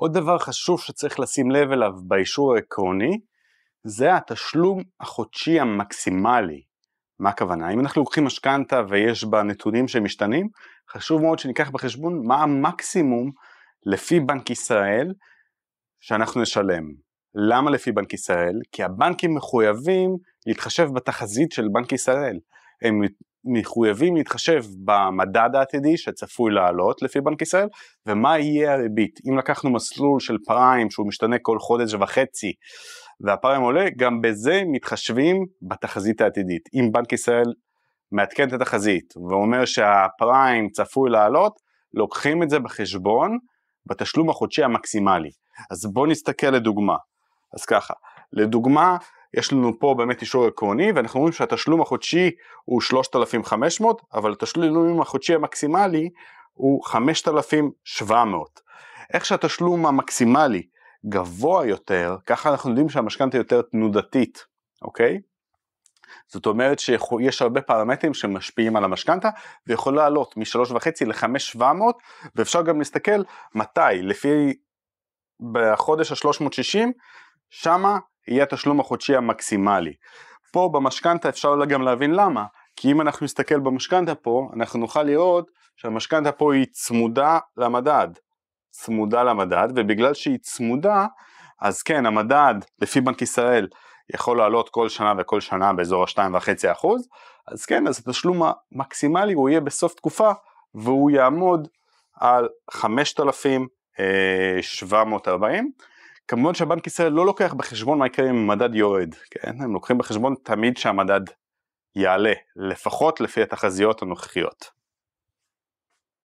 עוד דבר חשוב שצריך לשים לב אליו באישור העקרוני, זה התשלום החודשי המקסימלי. מה הכוונה? אם אנחנו לוקחים משכנתה ויש בה נתונים שמשתנים, חשוב מאוד שניקח בחשבון מה המקסימום לפי בנק ישראל שאנחנו נשלם. למה לפי בנק ישראל? כי הבנקים מחויבים להתחשב בתחזית של בנק ישראל. הם מחויבים להתחשב במדד העתידי שצפוי לעלות לפי בנק ישראל, ומה יהיה הריבית. אם לקחנו מסלול של פריים שהוא משתנה כל חודש וחצי, והפריים עולה, גם בזה מתחשבים בתחזית העתידית. אם בנק ישראל מעדכן את התחזית ואומר שהפריים צפוי לעלות, לוקחים את זה בחשבון בתשלום החודשי המקסימלי. אז בואו נסתכל לדוגמה. אז ככה, לדוגמה, יש לנו פה באמת אישור עקרוני ואנחנו רואים שהתשלום החודשי הוא 3,500 אבל התשלום החודשי המקסימלי הוא 5,700. איך שהתשלום המקסימלי גבוה יותר, ככה אנחנו יודעים שהמשכנתה יותר תנודתית, אוקיי? זאת אומרת שיש הרבה פרמטרים שמשפיעים על המשכנתה ויכול לעלות מ-3.5 ל-5,700 ואפשר גם להסתכל מתי, לפי בחודש ה-360 שמה יהיה התשלום החודשי המקסימלי. פה במשכנתה אפשר גם להבין למה, כי אם אנחנו נסתכל במשכנתה פה, אנחנו נוכל לראות שהמשכנתה פה היא צמודה למדד. צמודה למדד, ובגלל שהיא צמודה, אז כן, המדד לפי בנק ישראל יכול לעלות כל שנה וכל שנה באזור ה-2.5%, אז כן, אז התשלום המקסימלי הוא יהיה בסוף תקופה, והוא יעמוד על 5,740. כמובן שהבנק ישראל לא לוקח בחשבון מה יקרה אם המדד יורד, כן? הם לוקחים בחשבון תמיד שהמדד יעלה, לפחות לפי התחזיות הנוכחיות.